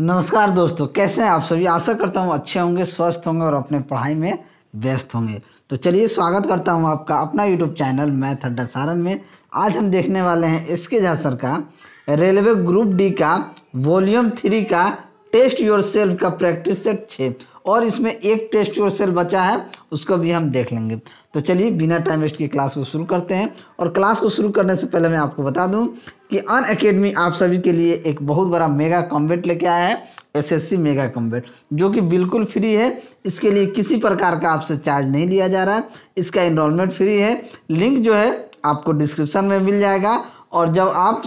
नमस्कार दोस्तों कैसे हैं आप सभी आशा करता हूँ अच्छे होंगे स्वस्थ होंगे और अपने पढ़ाई में व्यस्त होंगे तो चलिए स्वागत करता हूँ आपका अपना यूट्यूब चैनल मैथ अड्डा सारण में आज हम देखने वाले हैं एस के झासर का रेलवे ग्रुप डी का वॉल्यूम थ्री का टेस्ट योर सेल्फ का प्रैक्टिस सेट छः और इसमें एक टेस्ट योर सेल्फ बचा है उसको भी हम देख लेंगे तो चलिए बिना टाइम वेस्ट की क्लास को शुरू करते हैं और क्लास को शुरू करने से पहले मैं आपको बता दूं कि अन अकेडमी आप सभी के लिए एक बहुत बड़ा मेगा कॉम्बेट लेके आया है एसएससी मेगा कॉम्बेट जो कि बिल्कुल फ्री है इसके लिए किसी प्रकार का आपसे चार्ज नहीं लिया जा रहा है इसका इनरोलमेंट फ्री है लिंक जो है आपको डिस्क्रिप्शन में मिल जाएगा और जब आप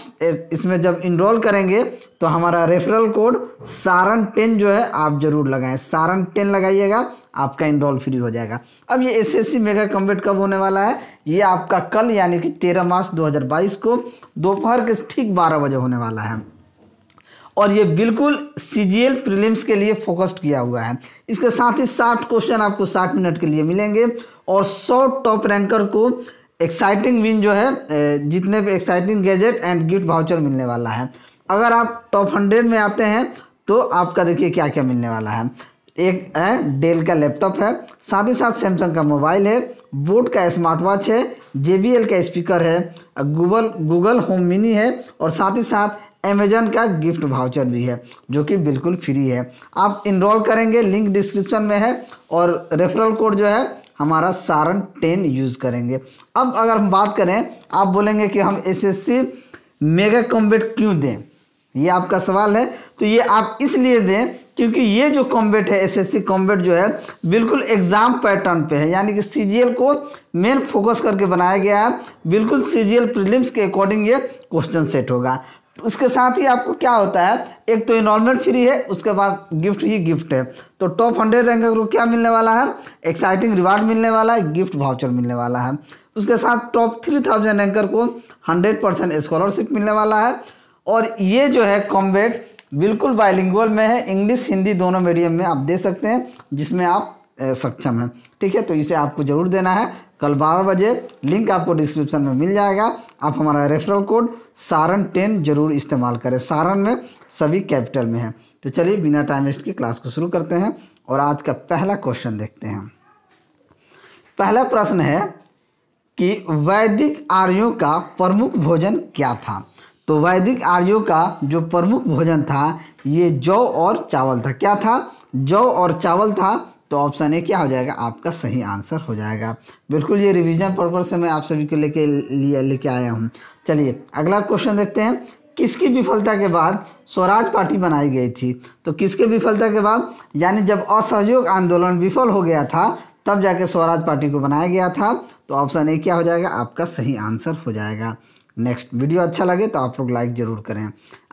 इसमें जब इनरोल करेंगे तो हमारा रेफरल कोड सारन टेन जो है आप जरूर लगाएं सारन टेन लगाइएगा आपका इनरोल फ्री हो जाएगा अब ये एसएससी मेगा कम्बेट कब होने वाला है ये आपका कल यानी कि तेरह मार्च 2022 को दोपहर के ठीक बारह बजे होने वाला है और ये बिल्कुल सी जी एल प्रिलिम्स के लिए फोकस्ड किया हुआ है इसके साथ ही साठ क्वेश्चन आपको साठ मिनट के लिए मिलेंगे और सौ टॉप रैंकर को एक्साइटिंग विन जो है जितने भी exciting gadget and gift voucher मिलने वाला है अगर आप टॉप हंड्रेड में आते हैं तो आपका देखिए क्या क्या मिलने वाला है एक है डेल का लैपटॉप है साथ ही साथ सैमसंग का मोबाइल है बोट का स्मार्ट वॉच है जे का स्पीकर है गूगल गूगल होम मिनी है और साथ ही साथ अमेजन का गिफ्ट भाउचर भी है जो कि बिल्कुल फ्री है आप इनरोल करेंगे लिंक डिस्क्रिप्शन में है और रेफरल कोड जो है हमारा सारण टेन यूज़ करेंगे अब अगर हम बात करें आप बोलेंगे कि हम एसएससी मेगा कॉम्बेट क्यों दें ये आपका सवाल है तो ये आप इसलिए दें क्योंकि ये जो कॉम्बेट है एसएससी कॉम्बेट जो है बिल्कुल एग्जाम पैटर्न पे है यानी कि सीजीएल को मेन फोकस करके बनाया गया है बिल्कुल एल प्रीलिम्स के अकॉर्डिंग ये क्वेश्चन सेट होगा उसके साथ ही आपको क्या होता है एक तो इनमेंट फ्री है उसके बाद गिफ्ट ही गिफ्ट है तो टॉप हंड्रेड रैंकर को क्या मिलने वाला है एक्साइटिंग रिवार्ड मिलने वाला है गिफ्ट भाउचर मिलने वाला है उसके साथ टॉप थ्री थाउजेंड रैंकर को हंड्रेड परसेंट स्कॉलरशिप मिलने वाला है और ये जो है कॉम्बेट बिल्कुल बाइलिंगल में है इंग्लिश हिंदी दोनों मीडियम में आप दे सकते हैं जिसमें आप सक्षम हैं ठीक है तो इसे आपको ज़रूर देना है कल बारह बजे लिंक आपको डिस्क्रिप्शन में मिल जाएगा आप हमारा रेफरल कोड सारण टेन जरूर इस्तेमाल करें सारण में सभी कैपिटल में है तो चलिए बिना टाइम वेस्ट की क्लास को शुरू करते हैं और आज का पहला क्वेश्चन देखते हैं पहला प्रश्न है कि वैदिक आर्यों का प्रमुख भोजन क्या था तो वैदिक आर्यों का जो प्रमुख भोजन था ये जौ और चावल था क्या था जौ और चावल था तो ऑप्शन ए क्या हो जाएगा आपका सही आंसर हो जाएगा बिल्कुल ये रिवीजन पर्पज से मैं आप सभी को लेके लिए लेके आया हूँ चलिए अगला क्वेश्चन देखते हैं किसकी विफलता के बाद स्वराज पार्टी बनाई गई थी तो किसके विफलता के बाद यानी जब असहयोग आंदोलन विफल हो गया था तब जाके स्वराज पार्टी को बनाया गया था तो ऑप्शन ए क्या हो जाएगा आपका सही आंसर हो जाएगा नेक्स्ट वीडियो अच्छा लगे तो आप लोग लाइक जरूर करें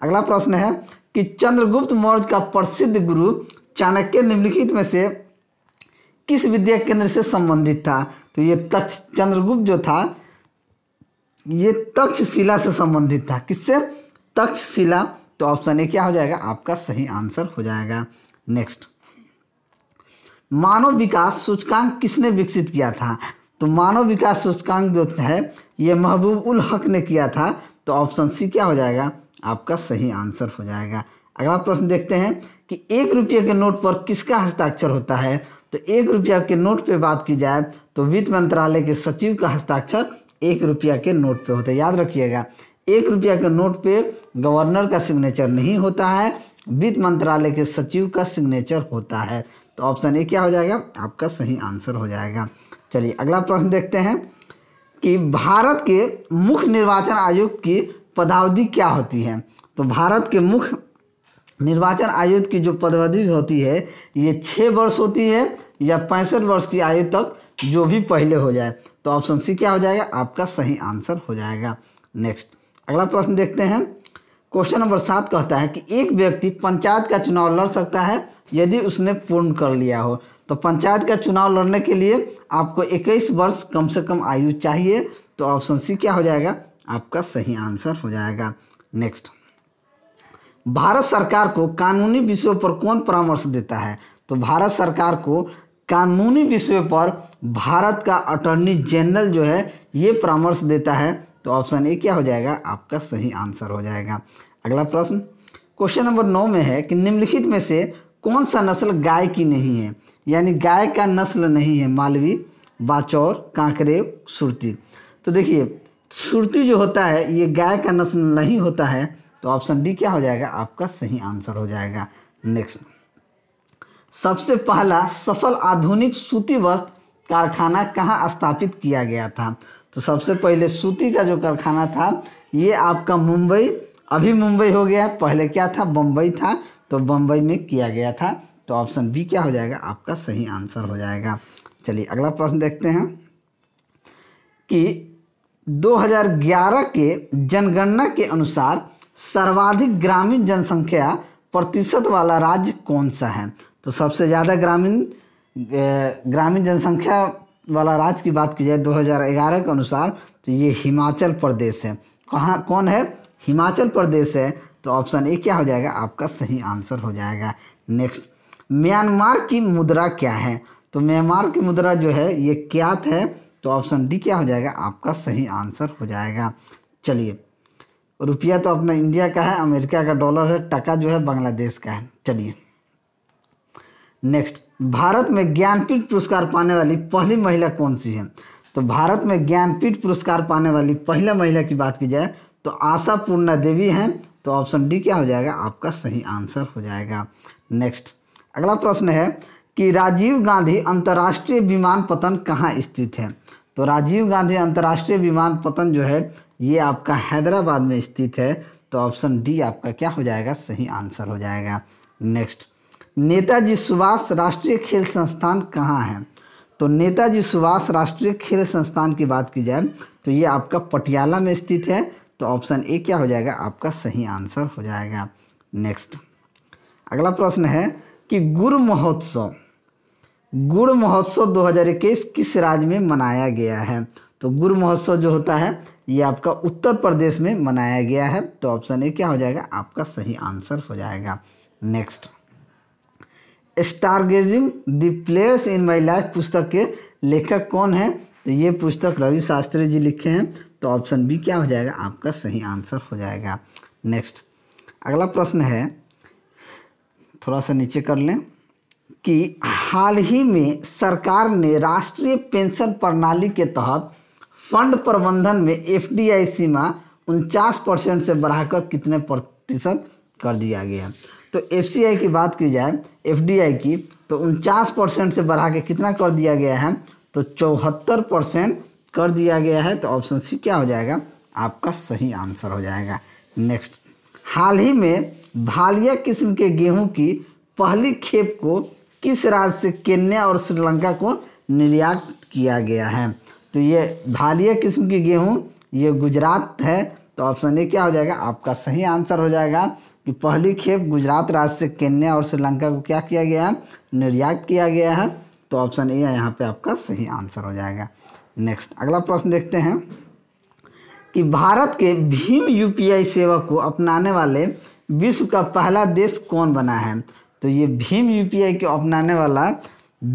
अगला प्रश्न है कि चंद्रगुप्त मौर्य का प्रसिद्ध गुरु चाणक्य निम्नलिखित में से किस विद्या केंद्र से संबंधित था तो ये तक्ष चंद्रगुप्त जो था ये तक्षशिला से संबंधित था किससे तक्षशिला तो ऑप्शन ए क्या हो जाएगा आपका सही आंसर हो जाएगा नेक्स्ट मानव विकास सूचकांक किसने विकसित किया था तो मानव विकास सूचकांक जो है ये महबूब उल हक ने किया था तो ऑप्शन सी क्या हो जाएगा आपका सही आंसर हो जाएगा अगला प्रश्न देखते हैं कि एक रुपये के नोट पर किसका हस्ताक्षर होता है तो एक रुपया के नोट पे बात की जाए तो वित्त मंत्रालय के सचिव का हस्ताक्षर एक रुपया के नोट पे होता है याद रखिएगा एक रुपया के नोट पे गवर्नर का सिग्नेचर नहीं होता है वित्त मंत्रालय के सचिव का सिग्नेचर होता है तो ऑप्शन ए क्या हो जाएगा आपका सही आंसर हो जाएगा चलिए अगला प्रश्न देखते हैं कि भारत के मुख्य निर्वाचन आयुक्त की पदावधि क्या होती है तो भारत के मुख्य निर्वाचन आयोग की जो पदवधि होती है ये छः वर्ष होती है या पैंसठ वर्ष की आयु तक जो भी पहले हो जाए तो ऑप्शन सी क्या हो जाएगा आपका सही आंसर हो जाएगा नेक्स्ट अगला प्रश्न देखते हैं क्वेश्चन नंबर सात कहता है कि एक व्यक्ति पंचायत का चुनाव लड़ सकता है यदि उसने पूर्ण कर लिया हो तो पंचायत का चुनाव लड़ने के लिए आपको 21 वर्ष कम से कम आयु चाहिए तो ऑप्शन सी क्या हो जाएगा आपका सही आंसर हो जाएगा नेक्स्ट भारत सरकार को कानूनी विषयों पर कौन परामर्श देता है तो भारत सरकार को कानूनी विषयों पर भारत का अटॉर्नी जनरल जो है ये परामर्श देता है तो ऑप्शन ए क्या हो जाएगा आपका सही आंसर हो जाएगा अगला प्रश्न क्वेश्चन नंबर नौ में है कि निम्नलिखित में से कौन सा नस्ल गाय की नहीं है यानी गाय का नस्ल नहीं है मालवी बाचौर कांकरेव सुरती तो देखिए सुरती जो होता है ये गाय का नस्ल नहीं होता है तो ऑप्शन डी क्या हो जाएगा आपका सही आंसर हो जाएगा नेक्स्ट सबसे पहला सफल आधुनिक सूती वस्त्र कारखाना कहाँ स्थापित किया गया था तो सबसे पहले सूती का जो कारखाना था ये आपका मुंबई अभी मुंबई हो गया पहले क्या था बम्बई था तो बम्बई में किया गया था तो ऑप्शन बी क्या हो जाएगा आपका सही आंसर हो जाएगा चलिए अगला प्रश्न देखते हैं कि 2011 के जनगणना के अनुसार सर्वाधिक ग्रामीण जनसंख्या प्रतिशत वाला राज्य कौन सा है तो सबसे ज़्यादा ग्रामीण ग्रामीण जनसंख्या वाला राज्य की बात की जाए 2011 के अनुसार तो ये हिमाचल प्रदेश है कहाँ कौन है हिमाचल प्रदेश है तो ऑप्शन ए क्या हो जाएगा आपका सही आंसर हो जाएगा नेक्स्ट म्यांमार की मुद्रा क्या है तो म्यांमार की मुद्रा जो है ये क्या है तो ऑप्शन डी क्या हो जाएगा आपका सही आंसर हो जाएगा चलिए रुपया तो अपना इंडिया का है अमेरिका का डॉलर है टका जो है बांग्लादेश का है चलिए नेक्स्ट भारत में ज्ञानपीठ पुरस्कार पाने वाली पहली महिला कौन सी है तो भारत में ज्ञानपीठ पुरस्कार पाने वाली पहला महिला की बात की जाए तो आशा पूर्णा देवी हैं तो ऑप्शन डी क्या हो जाएगा आपका सही आंसर हो जाएगा नेक्स्ट अगला प्रश्न है कि राजीव गांधी अंतर्राष्ट्रीय पतन कहाँ स्थित है तो राजीव गांधी अंतर्राष्ट्रीय पतन जो है ये आपका हैदराबाद में स्थित है तो ऑप्शन डी आपका क्या हो जाएगा सही आंसर हो जाएगा नेक्स्ट नेताजी सुभाष राष्ट्रीय खेल संस्थान कहाँ है तो नेताजी सुभाष राष्ट्रीय खेल संस्थान की बात की जाए तो ये आपका पटियाला में स्थित है तो ऑप्शन ए क्या हो जाएगा आपका सही आंसर हो जाएगा नेक्स्ट अगला प्रश्न है कि गुड़ महोत्सव गुड़ महोत्सव 2021 किस राज्य में मनाया गया है तो गुड़ महोत्सव जो होता है ये आपका उत्तर प्रदेश में मनाया गया है तो ऑप्शन ए क्या हो जाएगा आपका सही आंसर हो जाएगा next stargazing the players in my life पुस्तक के लेखक कौन है तो ये पुस्तक रवि शास्त्री जी लिखे हैं तो ऑप्शन बी क्या हो जाएगा आपका सही आंसर हो जाएगा नेक्स्ट अगला प्रश्न है थोड़ा सा नीचे कर लें कि हाल ही में सरकार ने राष्ट्रीय पेंशन प्रणाली के तहत फंड प्रबंधन में आई सीमा उनचास परसेंट से बढ़ाकर कितने प्रतिशत कर दिया गया तो एफ की बात की जाए एफ की तो उनचास परसेंट से बढ़ा के कितना कर दिया गया है तो चौहत्तर परसेंट कर दिया गया है तो ऑप्शन सी क्या हो जाएगा आपका सही आंसर हो जाएगा नेक्स्ट हाल ही में भालिया किस्म के गेहूं की पहली खेप को किस राज्य से केन्या और श्रीलंका को निर्यात किया गया है तो ये ढालिया किस्म की गेहूँ ये गुजरात है तो ऑप्शन ए क्या हो जाएगा आपका सही आंसर हो जाएगा कि पहली खेप गुजरात राज्य से केन्या और श्रीलंका को क्या किया गया निर्यात किया गया है तो ऑप्शन ए यहाँ पे आपका सही आंसर हो जाएगा नेक्स्ट अगला प्रश्न देखते हैं कि भारत के भीम यूपीआई सेवा को अपनाने वाले विश्व का पहला देश कौन बना है तो ये भीम यूपीआई को अपनाने वाला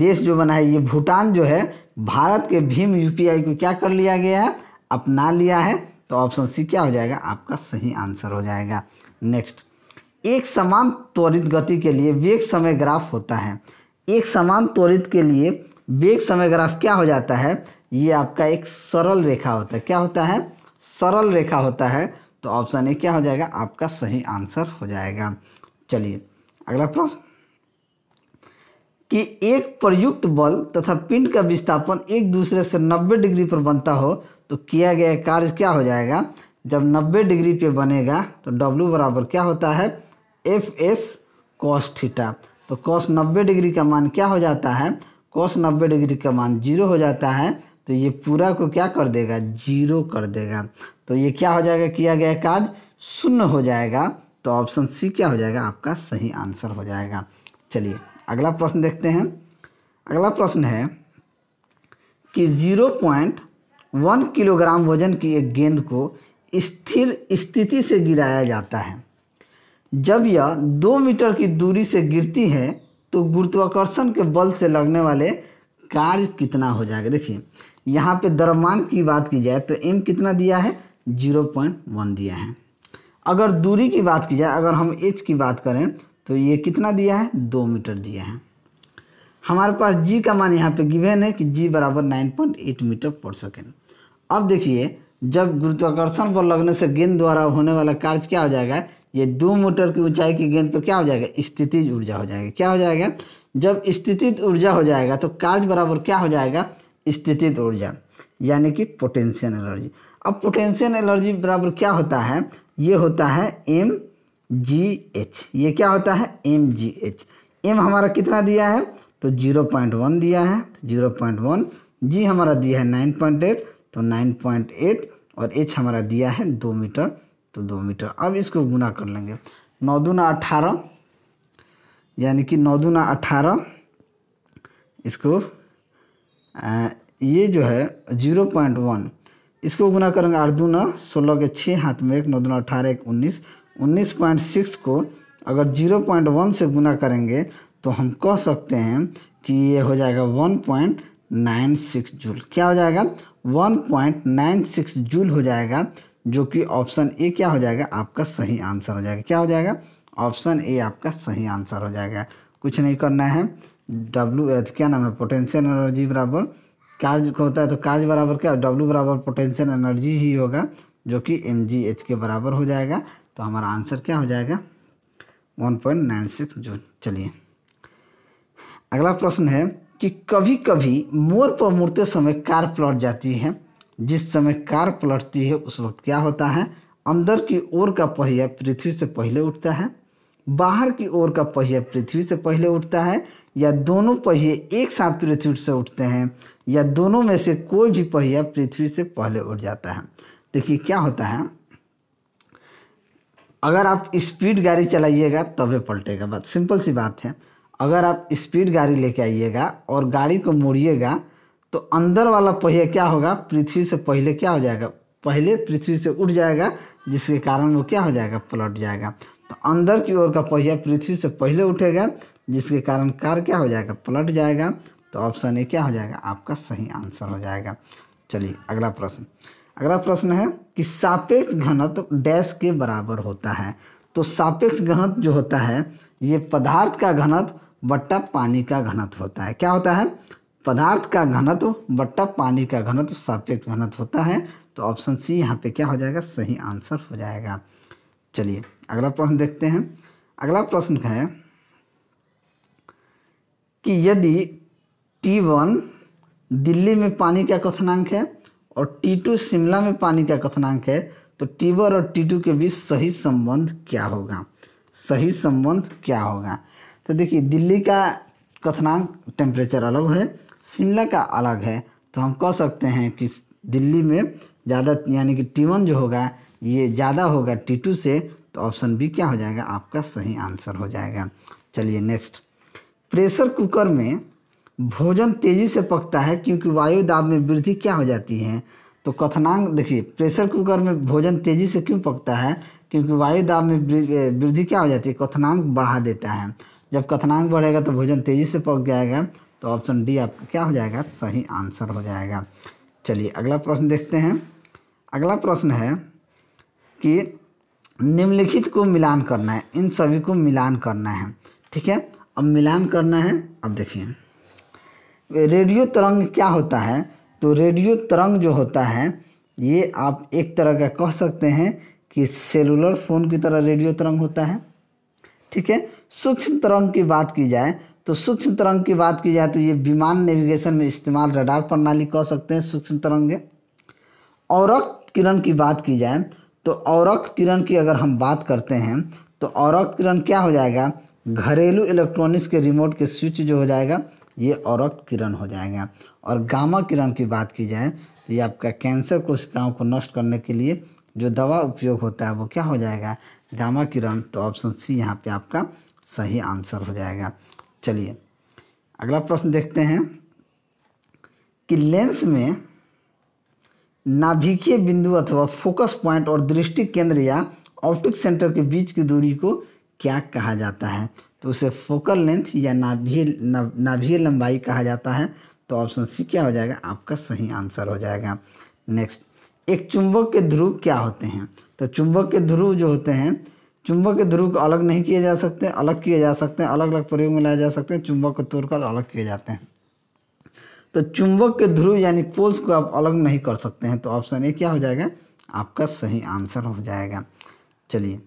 देश जो बना है ये भूटान जो है भारत के भीम यूपीआई को क्या कर लिया गया है अपना लिया है तो ऑप्शन सी क्या हो जाएगा आपका सही आंसर हो जाएगा नेक्स्ट एक समान त्वरित गति के लिए वेग समय ग्राफ होता है एक समान त्वरित के लिए वेग समय ग्राफ क्या हो जाता है ये आपका एक सरल रेखा होता है क्या होता है सरल रेखा होता है तो ऑप्शन ए क्या हो जाएगा आपका सही आंसर हो जाएगा चलिए अगला प्रश्न कि एक प्रयुक्त बल तथा पिंड का विस्थापन एक दूसरे से 90 डिग्री पर बनता हो तो किया गया कार्य क्या हो जाएगा जब 90 डिग्री पे बनेगा तो W बराबर क्या होता है एफ एस कॉस थीटा तो कॉस 90 डिग्री का मान क्या हो जाता है कॉस 90 डिग्री का मान जीरो हो जाता है तो ये पूरा को क्या कर देगा जीरो कर देगा तो ये क्या हो जाएगा किया गया कार्य शून्य हो जाएगा तो ऑप्शन सी क्या हो जाएगा आपका सही आंसर हो जाएगा चलिए अगला प्रश्न देखते हैं अगला प्रश्न है कि जीरो पॉइंट वन किलोग्राम वजन की एक गेंद को स्थिर स्थिति से गिराया जाता है जब यह दो मीटर की दूरी से गिरती है तो गुरुत्वाकर्षण के बल से लगने वाले कार्य कितना हो जाएगा देखिए यहाँ पे दरमान की बात की जाए तो एम कितना दिया है जीरो पॉइंट वन दिया है अगर दूरी की बात की जाए अगर हम एच की बात करें तो ये कितना दिया है दो मीटर दिया है हमारे पास जी का मान यहाँ पे गिवेन है कि जी बराबर नाइन पॉइंट एट मीटर पर सेकेंड अब देखिए जब गुरुत्वाकर्षण बल लगने से गेंद द्वारा होने वाला कार्य क्या हो जाएगा ये दो मीटर की ऊंचाई की गेंद पर क्या हो जाएगा स्थिति ऊर्जा हो जाएगा क्या हो जाएगा जब स्थिति ऊर्जा हो जाएगा तो कार्य बराबर क्या हो जाएगा स्थिति ऊर्जा यानी कि पोटेंशियल एनर्जी अब पोटेंशियल एनर्जी बराबर क्या होता है ये होता है एम जी एच ये क्या होता है एम जी एच एम हमारा कितना दिया है तो जीरो पॉइंट वन दिया है तो जीरो पॉइंट वन जी हमारा दिया है नाइन पॉइंट एट तो नाइन पॉइंट एट और एच हमारा दिया है दो मीटर तो दो मीटर अब इसको गुना कर लेंगे नौ दूना अठारह यानी कि नौ दूना अठारह इसको आ, ये जो है जीरो पॉइंट वन इसको गुना करेंगे आठ दूना सोलह के छः हाथ में एक नौ दूना अठारह एक उन्नीस 19.6 को अगर 0.1 से गुना करेंगे तो हम कह सकते हैं कि ये हो जाएगा 1.96 जूल क्या हो जाएगा 1.96 जूल हो जाएगा जो कि ऑप्शन ए क्या हो जाएगा आपका सही आंसर हो जाएगा क्या हो जाएगा ऑप्शन ए आपका सही आंसर हो जाएगा कुछ नहीं करना है डब्ल्यू तो क्या नाम है पोटेंशियल एनर्जी बराबर कार्य होता है तो कार्य बराबर क्या डब्ल्यू बराबर पोटेंशियल एनर्जी ही होगा जो कि एम के बराबर हो जाएगा तो हमारा आंसर क्या हो जाएगा वन पॉइंट नाइन सिक्स जो चलिए अगला प्रश्न है कि कभी कभी मोर पर मुड़ते समय कार पलट जाती है जिस समय कार पलटती है उस वक्त क्या होता है अंदर की ओर का पहिया पृथ्वी से पहले उठता है बाहर की ओर का पहिया पृथ्वी से पहले उठता है या दोनों पहिए एक साथ पृथ्वी से उठते हैं या दोनों में से कोई भी पहिया पृथ्वी से पहले उठ जाता है देखिए क्या होता है अगर आप स्पीड गाड़ी चलाइएगा तबे पलटेगा बस सिंपल सी बात है अगर आप स्पीड गाड़ी लेके आइएगा और गाड़ी को मोड़िएगा तो अंदर वाला पहिया क्या होगा पृथ्वी से पहले क्या हो जाएगा पहले पृथ्वी से उठ जाएगा जिसके कारण वो क्या हो जाएगा पलट जाएगा तो अंदर की ओर का पहिया पृथ्वी से पहले उठेगा जिसके कारण कार क्या हो जाएगा पलट जाएगा तो ऑप्शन ए क्या हो जाएगा आपका सही आंसर हो जाएगा चलिए अगला प्रश्न अगला प्रश्न है कि सापेक्ष घनत्व डैश के बराबर होता है तो सापेक्ष घनत्व जो होता है ये पदार्थ का घनत्व बट्टा पानी का घनत्व होता है क्या होता है पदार्थ का घनत्व बट्टा पानी का घनत्व सापेक्ष घनत्व होता है तो ऑप्शन सी यहाँ पे क्या हो जाएगा सही आंसर हो जाएगा चलिए अगला प्रश्न देखते हैं अगला प्रश्न है कि यदि टी वन दिल्ली में पानी का कथनांक है और T2 शिमला में पानी का कथनांक है तो T1 और T2 के बीच सही संबंध क्या होगा सही संबंध क्या होगा तो देखिए दिल्ली का कथनांक टेम्परेचर अलग है शिमला का अलग है तो हम कह सकते हैं कि दिल्ली में ज़्यादा यानी कि टी जो होगा ये ज़्यादा होगा टी से तो ऑप्शन बी क्या हो जाएगा आपका सही आंसर हो जाएगा चलिए नेक्स्ट प्रेशर कुकर में भोजन तेज़ी से पकता है क्योंकि वायु दाब में वृद्धि क्या हो जाती है तो कथनांक देखिए प्रेशर कुकर में भोजन तेज़ी से क्यों पकता है क्योंकि वायु दाब में वृद्धि क्या हो जाती है कथनांक बढ़ा देता है जब कथनांक बढ़ेगा तो भोजन तेज़ी से पक जाएगा तो ऑप्शन डी आपका क्या हो जाएगा सही आंसर हो जाएगा चलिए अगला प्रश्न देखते हैं अगला प्रश्न है कि निम्नलिखित को मिलान करना है इन सभी को मिलान करना है ठीक है अब मिलान करना है अब देखिए रेडियो तरंग क्या होता है तो रेडियो तरंग जो होता है ये आप एक तरह का कह सकते हैं कि सेलुलर फ़ोन की तरह रेडियो तरंग होता है ठीक है सूक्ष्म तरंग की बात की जाए तो सूक्ष्म तरंग की बात की जाए तो ये विमान नेविगेशन में इस्तेमाल रडार प्रणाली कह सकते हैं सूक्ष्म तरंग औरक्त किरण की बात की जाए तो औरक्त किरण की अगर हम बात करते हैं तो औरक्त किरण क्या हो जाएगा घरेलू इलेक्ट्रॉनिक्स के रिमोट के स्विच जो हो जाएगा ये औरक्त किरण हो जाएगा और गामा किरण की बात की जाए तो ये आपका कैंसर कोशिकाओं को नष्ट करने के लिए जो दवा उपयोग होता है वो क्या हो जाएगा गामा किरण तो ऑप्शन सी यहाँ पे आपका सही आंसर हो जाएगा चलिए अगला प्रश्न देखते हैं कि लेंस में नाभिकीय बिंदु अथवा फोकस पॉइंट और दृष्टि केंद्र या ऑप्टिक सेंटर के बीच की दूरी को क्या कहा जाता है तो उसे फोकल लेंथ या नाभिय नाभी लंबाई कहा जाता है तो ऑप्शन सी क्या हो जाएगा आपका सही आंसर हो जाएगा नेक्स्ट एक चुंबक के ध्रुव क्या होते हैं तो चुंबक के ध्रुव जो होते हैं चुंबक के ध्रुव को अलग नहीं किए जा सकते अलग किए जा सकते हैं अलग अलग प्रयोग में लाए जा सकते हैं चुंबक को तोड़कर अलग किए जाते हैं तो चुंबक के ध्रुव यानी पोल्स को आप अलग नहीं कर सकते हैं तो ऑप्शन ए क्या हो जाएगा आपका सही आंसर हो जाएगा चलिए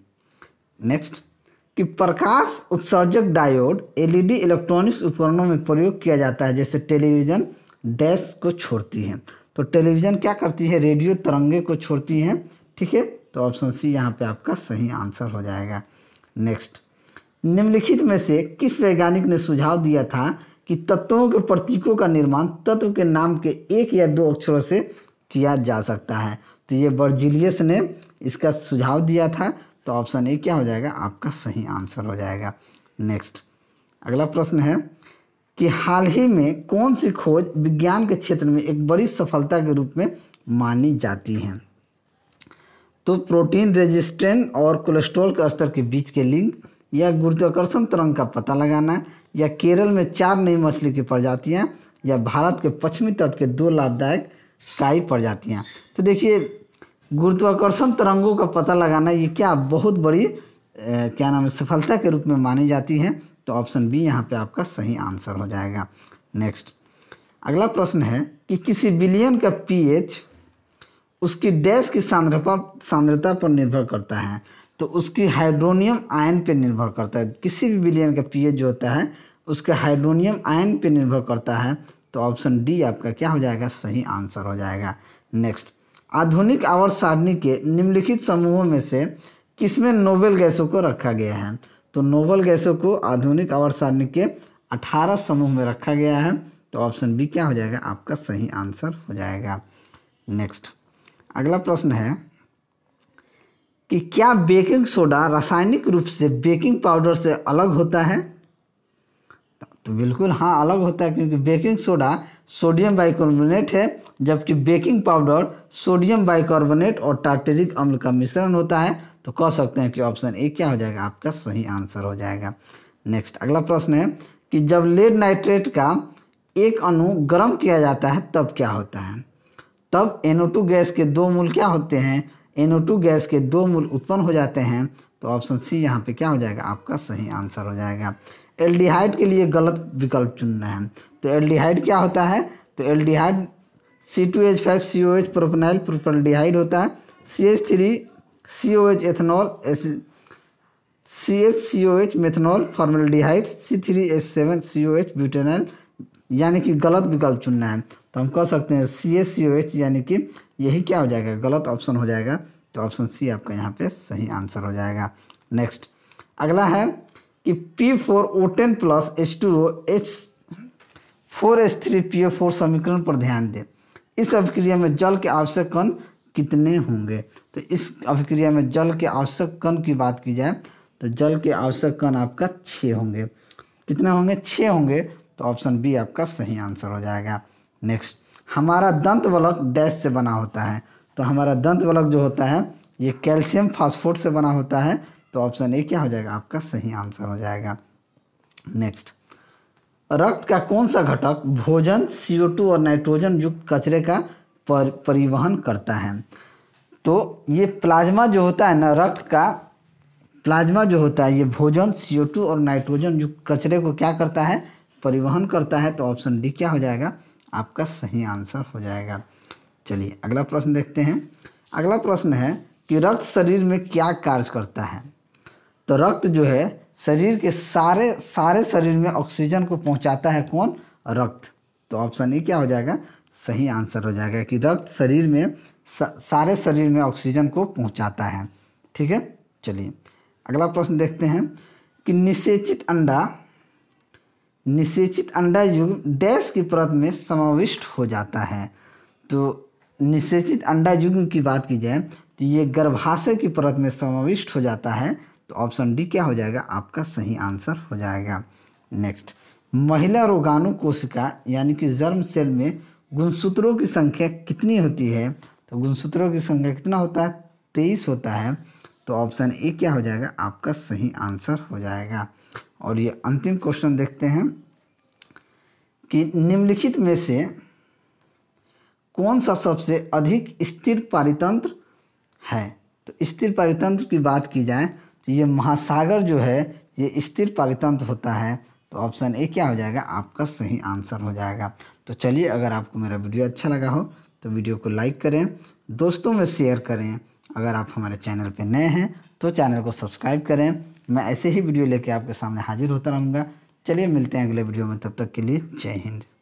नेक्स्ट कि प्रकाश उत्सर्जक डायोड एलईडी इलेक्ट्रॉनिक्स उपकरणों में प्रयोग किया जाता है जैसे टेलीविज़न डैश को छोड़ती है तो टेलीविज़न क्या करती है रेडियो तरंगे को छोड़ती हैं ठीक है तो ऑप्शन सी यहाँ पे आपका सही आंसर हो जाएगा नेक्स्ट निम्नलिखित में से किस वैज्ञानिक ने सुझाव दिया था कि तत्वों के प्रतीकों का निर्माण तत्व के नाम के एक या दो अक्षरों से किया जा सकता है तो ये बर्जिलियस ने इसका सुझाव दिया था तो ऑप्शन ए क्या हो जाएगा आपका सही आंसर हो जाएगा नेक्स्ट अगला प्रश्न है कि हाल ही में कौन सी खोज विज्ञान के क्षेत्र में एक बड़ी सफलता के रूप में मानी जाती है तो प्रोटीन रेजिस्टेंट और कोलेस्ट्रॉल के स्तर के बीच के लिंक या गुरुत्वाकर्षण तरंग का पता लगाना या केरल में चार नई मछली की प्रजातियाँ या भारत के पश्चिमी तट के दो लाभदायक काई प्रजातियाँ तो देखिए गुरुत्वाकर्षण तरंगों का पता लगाना ये क्या बहुत बड़ी क्या नाम है सफलता के रूप में मानी जाती है तो ऑप्शन बी यहाँ पे आपका सही आंसर हो जाएगा नेक्स्ट अगला प्रश्न है कि किसी बिलियन का पीएच उसकी डैश की सांद्रता सांद्रता पर निर्भर करता है तो उसकी हाइड्रोनियम आयन पर निर्भर करता है किसी भी बिलियन का पी जो होता है उसके हाइड्रोनियम आयन पर निर्भर करता है तो ऑप्शन डी आपका क्या हो जाएगा सही आंसर हो जाएगा नेक्स्ट आधुनिक आवर्त सारणी के निम्नलिखित समूहों में से किसमें नोबेल गैसों को रखा गया है तो नोबल गैसों को आधुनिक आवर्त सारणी के 18 समूह में रखा गया है तो ऑप्शन बी क्या हो जाएगा आपका सही आंसर हो जाएगा नेक्स्ट अगला प्रश्न है कि क्या बेकिंग सोडा रासायनिक रूप से बेकिंग पाउडर से अलग होता है तो बिल्कुल हाँ अलग होता है क्योंकि बेकिंग सोडा सोडियम बाइकार्बोनेट है जबकि बेकिंग पाउडर सोडियम बाइकार्बोनेट और टार्टेरिक अम्ल का मिश्रण होता है तो कह सकते हैं कि ऑप्शन ए क्या हो जाएगा आपका सही आंसर हो जाएगा नेक्स्ट अगला प्रश्न है कि जब लेड नाइट्रेट का एक अणु गर्म किया जाता है तब क्या होता है तब एनओ गैस के दो मूल क्या होते हैं एनओ गैस के दो मूल उत्पन्न हो जाते हैं तो ऑप्शन सी यहाँ पे क्या हो जाएगा आपका सही आंसर हो जाएगा एल्डिहाइड के लिए गलत विकल्प चुनना है तो एल्डिहाइड क्या होता है तो aldehyde C two H five C O H propanal propanaldehyde होता है C H three C O H ethanol S C H C O H methanol formaldehyde C three H seven C O H butanal यानी कि गलत विकल्प चुनना है तो हम कह सकते हैं सी एच सी ओ एच यानी कि यही क्या हो जाएगा गलत ऑप्शन हो जाएगा तो ऑप्शन सी आपका यहाँ पे सही आंसर हो जाएगा नेक्स्ट अगला है कि P four O ten plus H two O H four H three P O four समीकरण पर ध्यान दें इस अभिक्रिया में जल के आवश्यक कण कितने होंगे तो इस अभिक्रिया में जल के आवश्यक कण की बात की जाए तो जल के आवश्यक कण आपका छः होंगे कितने होंगे छः होंगे तो ऑप्शन बी आपका सही आंसर हो जाएगा नेक्स्ट हमारा दंत वलक डैश से बना होता है तो हमारा दंत वलक जो होता है ये कैल्शियम फास्फोट से बना होता है तो ऑप्शन ए क्या हो जाएगा आपका सही आंसर हो जाएगा नेक्स्ट रक्त का कौन सा घटक भोजन CO2 और नाइट्रोजन युक्त कचरे का पर, परिवहन करता है तो ये प्लाज्मा जो होता है ना रक्त का प्लाज्मा जो होता है ये भोजन CO2 और नाइट्रोजन युक्त कचरे को क्या करता है परिवहन करता है तो ऑप्शन डी क्या हो जाएगा आपका सही आंसर हो जाएगा चलिए अगला प्रश्न देखते हैं अगला प्रश्न है कि रक्त शरीर में क्या कार्य करता है तो रक्त जो है शरीर के सारे सारे शरीर में ऑक्सीजन को पहुंचाता है कौन रक्त तो ऑप्शन ए क्या हो जाएगा सही आंसर हो जाएगा कि रक्त शरीर में सारे शरीर में ऑक्सीजन को पहुंचाता है ठीक है चलिए अगला प्रश्न देखते हैं कि निषेचित अंडा निषेचित अंडा युग्म डैश की परत में समाविष्ट हो जाता है तो निषेचित अंडा युग्म की बात की जाए तो ये गर्भाशय की परत में समाविष्ट हो जाता है तो ऑप्शन डी क्या हो जाएगा आपका सही आंसर हो जाएगा नेक्स्ट महिला रोगाणु कोशिका यानी कि जर्म सेल में गुणसूत्रों की संख्या कितनी होती है तो गुणसूत्रों की संख्या कितना होता है तेईस होता है तो ऑप्शन ए क्या हो जाएगा आपका सही आंसर हो जाएगा और ये अंतिम क्वेश्चन देखते हैं कि निम्नलिखित में से कौन सा सबसे अधिक स्थिर पारितंत्र है तो स्थिर पारितंत्र की बात की जाए तो ये महासागर जो है ये स्थिर पारितंत्र होता है तो ऑप्शन ए क्या हो जाएगा आपका सही आंसर हो जाएगा तो चलिए अगर आपको मेरा वीडियो अच्छा लगा हो तो वीडियो को लाइक करें दोस्तों में शेयर करें अगर आप हमारे चैनल पर नए हैं तो चैनल को सब्सक्राइब करें मैं ऐसे ही वीडियो लेके आपके सामने हाजिर होता रहूँगा चलिए मिलते हैं अगले वीडियो में तब तक के लिए जय हिंद